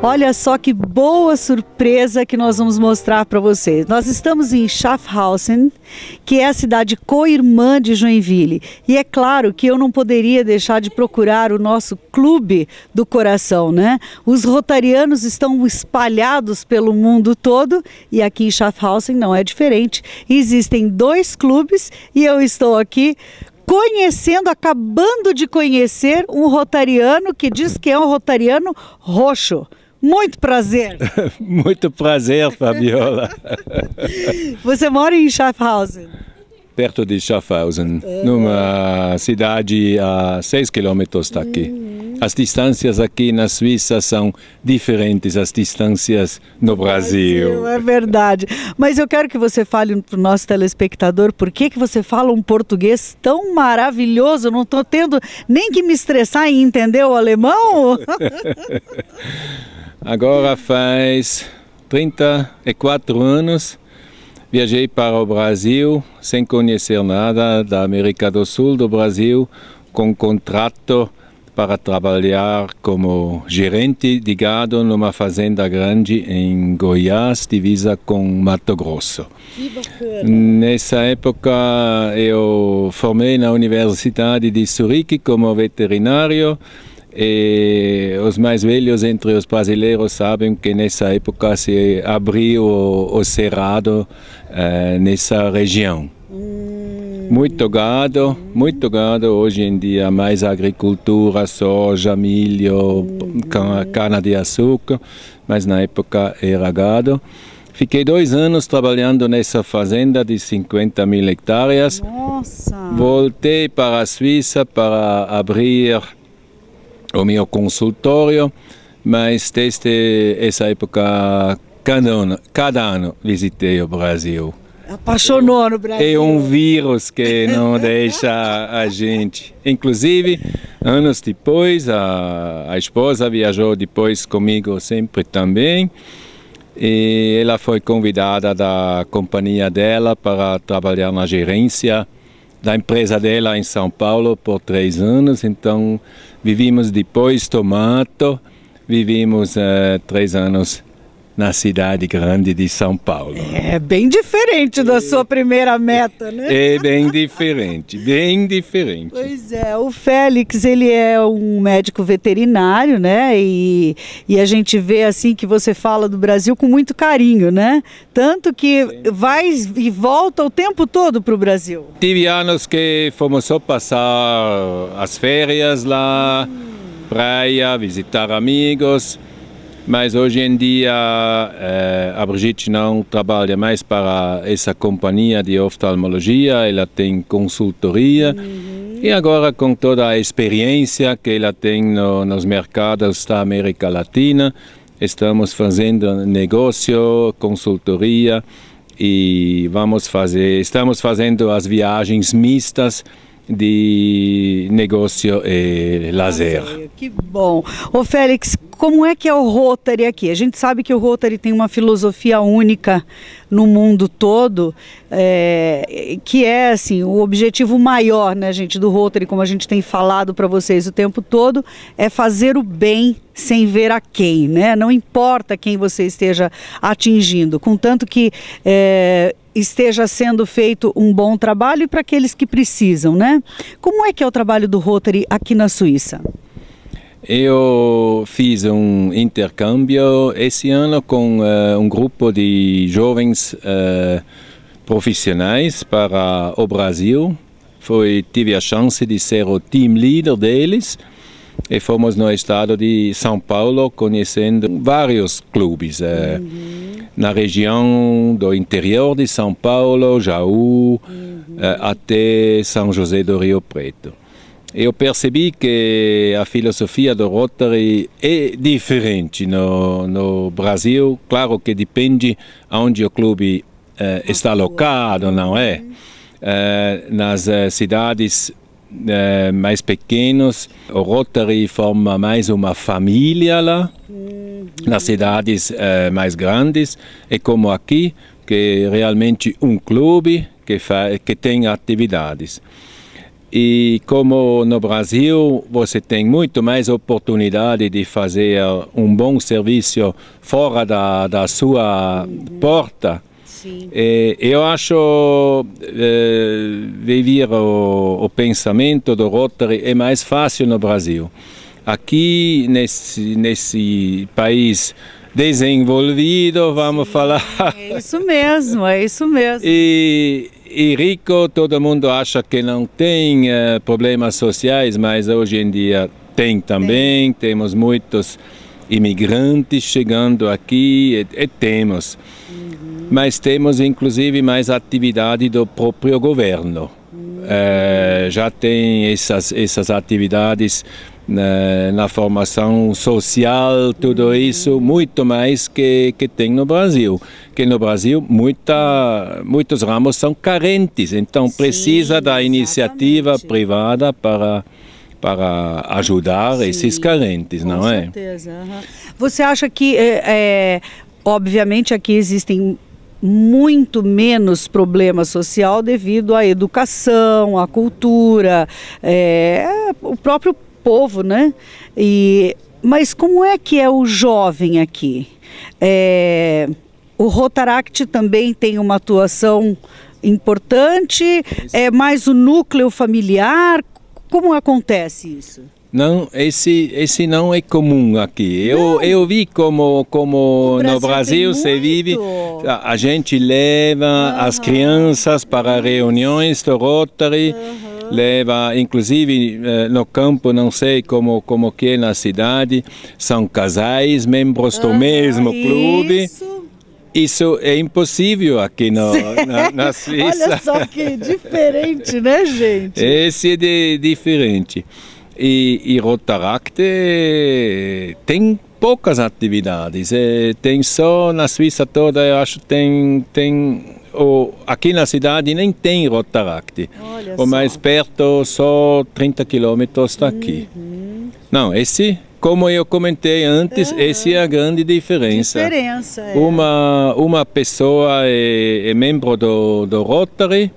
Olha só que boa surpresa que nós vamos mostrar para vocês. Nós estamos em Schaffhausen, que é a cidade co-irmã de Joinville. E é claro que eu não poderia deixar de procurar o nosso clube do coração, né? Os rotarianos estão espalhados pelo mundo todo e aqui em Schaffhausen não é diferente. Existem dois clubes e eu estou aqui conhecendo, acabando de conhecer um rotariano que diz que é um rotariano roxo. Muito prazer. Muito prazer, Fabiola. Você mora em Schaffhausen? Perto de Schaffhausen, numa cidade a 6 quilômetros daqui. Uhum. As distâncias aqui na Suíça são diferentes das distâncias no Brasil. Brasil. É verdade. Mas eu quero que você fale para o nosso telespectador por que, que você fala um português tão maravilhoso. não estou tendo nem que me estressar em entender o alemão. Agora faz 34 anos viajei para o Brasil sem conhecer nada da América do Sul do Brasil com contrato para trabalhar como gerente de gado numa fazenda grande em Goiás, divisa com Mato Grosso. Nessa época eu formei na Universidade de Zurique como veterinário e eh, os mais velhos entre os brasileiros sabem que nessa época se abriu o, o cerrado eh, nessa região. Hum. Muito gado, muito gado. Hoje em dia mais agricultura, soja, milho, hum. cana-de-açúcar, mas na época era gado. Fiquei dois anos trabalhando nessa fazenda de 50 mil hectares. Nossa. Voltei para a Suíça para abrir o meu consultório, mas desde essa época, cada ano, cada ano visitei o Brasil. Apaixonou no Brasil. É um vírus que não deixa a gente. Inclusive, anos depois, a, a esposa viajou depois comigo sempre também. E ela foi convidada da companhia dela para trabalhar na gerência da empresa dela em São Paulo por três anos, então vivimos depois Tomato, vivimos uh, três anos na cidade grande de São Paulo. É bem diferente da sua primeira meta, né? É bem diferente, bem diferente. Pois é, o Félix, ele é um médico veterinário, né? E, e a gente vê assim que você fala do Brasil com muito carinho, né? Tanto que Sim. vai e volta o tempo todo para o Brasil. Tive anos que fomos só passar as férias lá, hum. praia, visitar amigos. Mas hoje em dia eh, a Brigitte não trabalha mais para essa companhia de oftalmologia, ela tem consultoria. Uhum. E agora, com toda a experiência que ela tem no, nos mercados da América Latina, estamos fazendo negócio, consultoria e vamos fazer, estamos fazendo as viagens mistas de negócio e lazer. Que bom. o Félix, como é que é o Rotary aqui? A gente sabe que o Rotary tem uma filosofia única no mundo todo, é, que é assim o objetivo maior, né, gente, do Rotary, como a gente tem falado para vocês o tempo todo, é fazer o bem sem ver a quem, né? Não importa quem você esteja atingindo, contanto que é, esteja sendo feito um bom trabalho para aqueles que precisam, né? Como é que é o trabalho do Rotary aqui na Suíça? Eu fiz um intercâmbio esse ano com uh, um grupo de jovens uh, profissionais para o Brasil. Foi, tive a chance de ser o team leader deles e fomos no estado de São Paulo conhecendo vários clubes. Uh, uhum. Na região do interior de São Paulo, Jaú, uhum. até São José do Rio Preto. Eu percebi que a filosofia do Rotary é diferente no, no Brasil. Claro que depende onde o clube eh, está alocado, não é? Eh, nas eh, cidades mais pequenas, o Rotary forma mais uma família lá. Uhum. Nas cidades mais grandes, é como aqui, que é realmente um clube que, que tem atividades. E como no Brasil você tem muito mais oportunidade de fazer eh, um bom serviço fora da, da sua uhum. porta, é, eu acho é, viver o, o, pensamento do Rotary é mais fácil no Brasil. Aqui, nesse, nesse país desenvolvido, vamos Sim, falar. É isso mesmo, é isso mesmo. E, e rico, todo mundo acha que não tem uh, problemas sociais, mas hoje em dia tem também. Tem. Temos muitos imigrantes chegando aqui e, e temos. Uhum. Mas temos inclusive mais atividade do próprio governo. Uhum. Uh, já tem essas, essas atividades na, na, formação social, tudo isso, muito mais que, que tem no Brasil. Que no Brasil muita, muitos ramos são carentes, então precisa da iniciativa privada para para ajudar Sim, esses carentes, não é? Com certeza. Uhum. Você acha que, é, é, obviamente, aqui existem muito menos problema social devido à educação, à cultura, é, o próprio povo, né? E, mas como é que é o jovem aqui? É, o Rotaract também tem uma atuação importante, é mais o núcleo familiar. Como acontece isso? Não, esse, esse não é comum aqui. Eu, eu vi como, como Brasil no Brasil se vive. A, a gente leva as crianças para reuniões do Rotary leva, inclusive eh, no campo, não sei como, como que é na cidade, são casais, membros do ah, mesmo isso. clube. Isso é impossível aqui no, na, na, Suíça. Olha só que diferente, né, gente? Esse é de, diferente. E, e Rotaract tem poucas atividades. Eh, tem só na Suíça toda, eu acho, tem, tem o, aqui na cidade nem tem Rotaract. Olha o mais perto, só 30 quilômetros daqui. Uhum. Não, esse, como eu comentei antes, uhum. essa é a grande diferença. diferença é. uma, uma pessoa é, é membro do, do Rotary,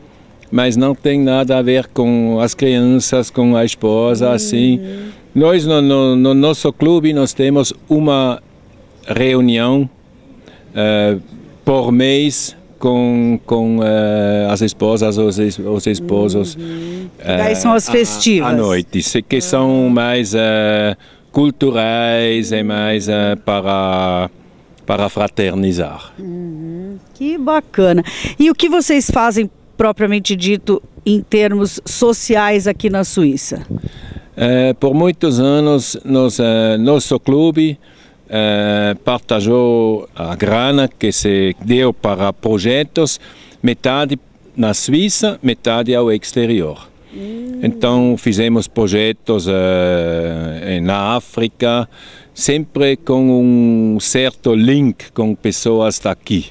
mas não tem nada a ver com as crianças, com a esposa, uhum. assim. Nós, no, no, no, nosso clube, nós temos uma reunião uh, por mês com, com uh, as esposas, os, os esposos. Uhum. Eh, Daí são as festivas. À, noite, que uhum. são mais eh, culturais e mais para, para fraternizar. Uhum. Que bacana. E o que vocês fazem propriamente dito em termos sociais aqui na Suíça? por muitos anos, nós, nosso clube eh, a grana que se deu para projetos, metade na Suíça, metade ao exterior. Mm. Então fizemos projetos na eh, África, sempre com um certo link com pessoas daqui.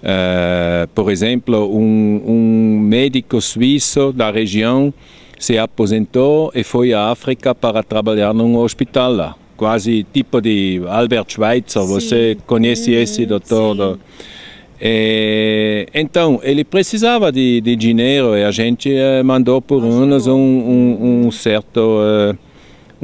Eh, por exemplo, um, um médico suíço da região se aposentou e foi à África para trabalhar num hospital lá quase tipo de Albert Schweitzer. Sim. Você conhece mm, esse doutor? É, então, ele precisava de, de, dinheiro e a gente é, mandou por Ajudou. anos um, um, um certo, uh,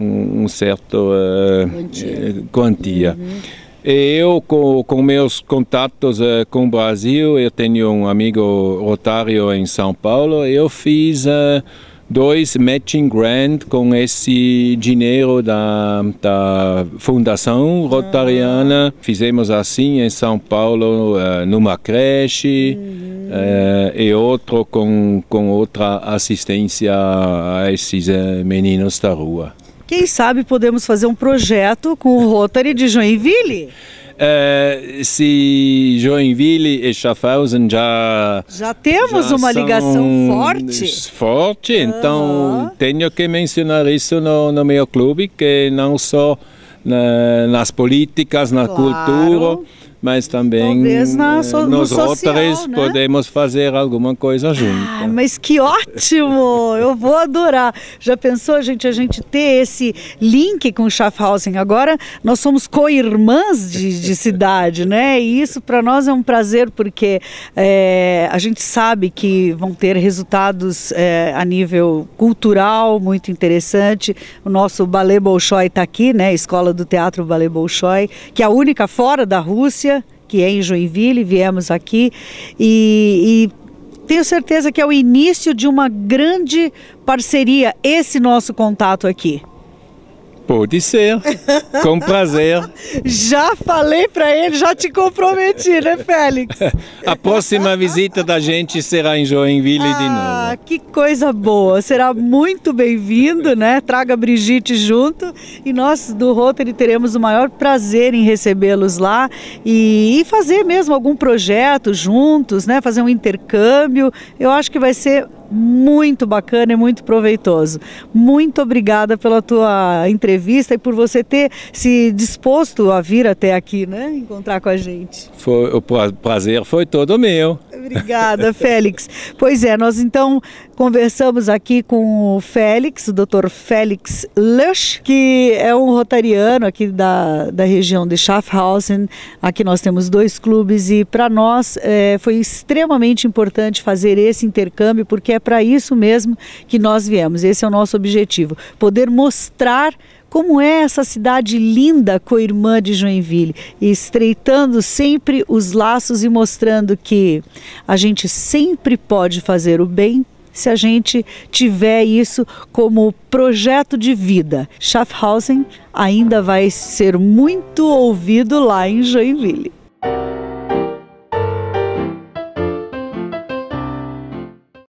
um, um, certo uh, quantia. quantia. Uhum. Eu, com, com, meus contatos uh, com o Brasil, eu tenho um amigo rotário em São Paulo, eu fiz uh, dois matching grant com esse dinheiro da, da Fundação Rotariana. Ah. Fizemos assim em São Paulo, eh, numa creche, uhum. Eh, e outro com, com outra assistência a esses eh, meninos da rua. Quem sabe podemos fazer um projeto com o Rotary de Joinville? Uh, eh, se Joinville e Schaffhausen já... Já temos já uma ligação forte. Forte, então tenho que mencionar isso no, no meu clube, que não só na, nas políticas, na claro. cultura mas também na, eh, so, nós outros né? podemos fazer alguma coisa junto. Ah, mas que ótimo! Eu vou adorar. Já pensou, gente, a gente ter esse link com o Schaffhausen? Agora nós somos co-irmãs de, de, cidade, né? E isso para nós é um prazer porque é, a gente sabe que vão ter resultados é, a nível cultural muito interessante. O nosso Ballet Bolshoi está aqui, né? Escola do Teatro Ballet Bolshoi, que é a única fora da Rússia que é em Joinville, viemos aqui e, e tenho certeza que é o início de uma grande parceria esse nosso contato aqui. Pode ser, com prazer. já falei para ele, já te comprometi, né, Félix? A próxima visita da gente será em Joinville ah, de novo. Ah, que coisa boa! Será muito bem-vindo, né? Traga a Brigitte junto e nós do Rotary teremos o maior prazer em recebê-los lá e, e fazer mesmo algum projeto juntos, né? Fazer um intercâmbio. Eu acho que vai ser muito bacana e muito proveitoso. Muito obrigada pela tua entrevista e por você ter se disposto a vir até aqui, né? Encontrar com a gente. Foi, o prazer foi todo meu. Obrigada, Félix. Pois é, nós então conversamos aqui com o Félix, o doutor Félix Lush, que é um rotariano aqui da, da região de Schaffhausen. Aqui nós temos dois clubes e para nós é, foi extremamente importante fazer esse intercâmbio, porque é para isso mesmo que nós viemos. Esse é o nosso objetivo, poder mostrar como é essa cidade linda a irmã de Joinville, estreitando sempre os laços e mostrando que a gente sempre pode fazer o bem se a gente tiver isso como projeto de vida. Schaffhausen ainda vai ser muito ouvido lá em Joinville.